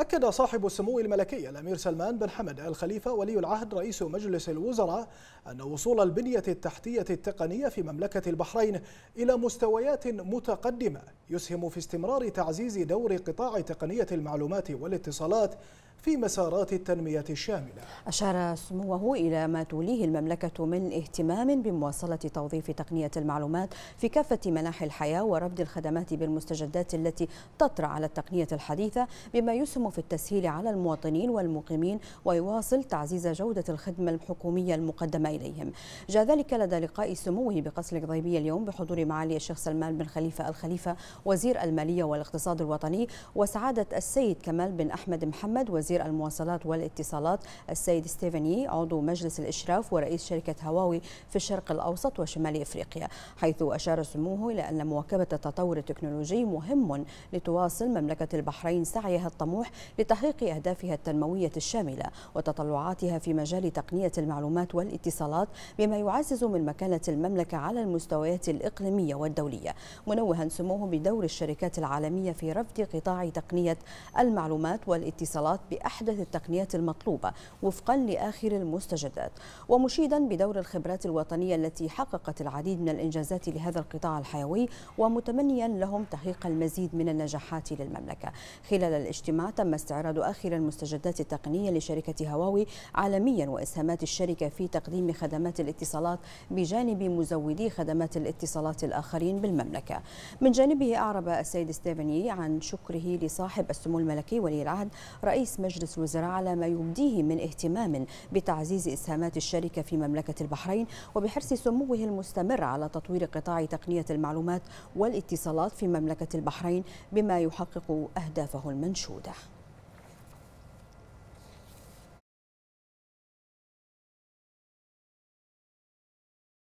أكد صاحب السمو الملكي الأمير سلمان بن حمد الخليفة ولي العهد رئيس مجلس الوزراء أن وصول البنية التحتية التقنية في مملكة البحرين إلى مستويات متقدمة يسهم في استمرار تعزيز دور قطاع تقنية المعلومات والاتصالات في مسارات التنمية الشاملة أشار سموه إلى ما توليه المملكة من اهتمام بمواصلة توظيف تقنية المعلومات في كافة مناحي الحياة وربط الخدمات بالمستجدات التي تطرأ على التقنية الحديثة بما يسهم في التسهيل على المواطنين والمقيمين ويواصل تعزيز جودة الخدمة الحكومية المقدمة إليهم جاء ذلك لدى لقاء سموه بقصر القضيبية اليوم بحضور معالي الشيخ سلمان بن خليفة الخليفة وزير المالية والاقتصاد الوطني وسعادة السيد كمال بن أحمد محمد وزير وزير المواصلات والاتصالات السيد ستيفاني عضو مجلس الإشراف ورئيس شركة هواوي في الشرق الأوسط وشمال إفريقيا حيث أشار سموه إلى أن مواكبة التطور التكنولوجي مهم لتواصل مملكة البحرين سعيها الطموح لتحقيق أهدافها التنموية الشاملة وتطلعاتها في مجال تقنية المعلومات والاتصالات بما يعزز من مكانة المملكة على المستويات الإقليمية والدولية منوها سموه بدور الشركات العالمية في رفض قطاع تقنية المعلومات والاتصالات بأحدث التقنيات المطلوبة وفقا لآخر المستجدات ومشيدا بدور الخبرات الوطنية التي حققت العديد من الإنجازات لهذا القطاع الحيوي ومتمنيا لهم تحقيق المزيد من النجاحات للمملكة خلال الاجتماع تم استعراض آخر المستجدات التقنية لشركة هواوي عالميا وإسهامات الشركة في تقديم خدمات الاتصالات بجانب مزودي خدمات الاتصالات الآخرين بالمملكة من جانبه أعرب السيد ستيفن يي عن شكره لصاحب السمو الملكي ولي العهد رئيس مجلس مجلس الوزراء على ما يبديه من اهتمام بتعزيز إسهامات الشركة في مملكة البحرين وبحرص سموه المستمر على تطوير قطاع تقنية المعلومات والاتصالات في مملكة البحرين بما يحقق أهدافه المنشودة